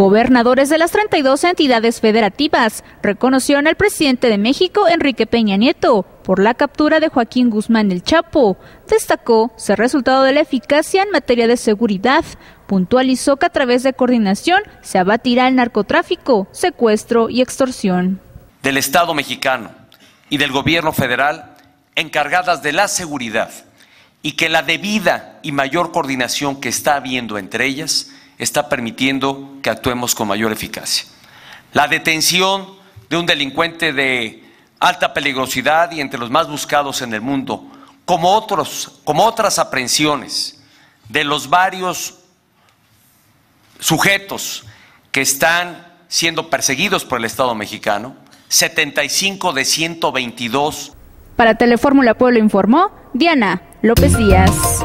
gobernadores de las 32 entidades federativas, reconocieron al presidente de México, Enrique Peña Nieto, por la captura de Joaquín Guzmán el Chapo. Destacó ser resultado de la eficacia en materia de seguridad. Puntualizó que a través de coordinación se abatirá el narcotráfico, secuestro y extorsión. Del Estado mexicano y del gobierno federal encargadas de la seguridad y que la debida y mayor coordinación que está habiendo entre ellas está permitiendo que actuemos con mayor eficacia. La detención de un delincuente de alta peligrosidad y entre los más buscados en el mundo, como, otros, como otras aprehensiones de los varios sujetos que están siendo perseguidos por el Estado mexicano, 75 de 122. Para Telefórmula Pueblo informó Diana López Díaz.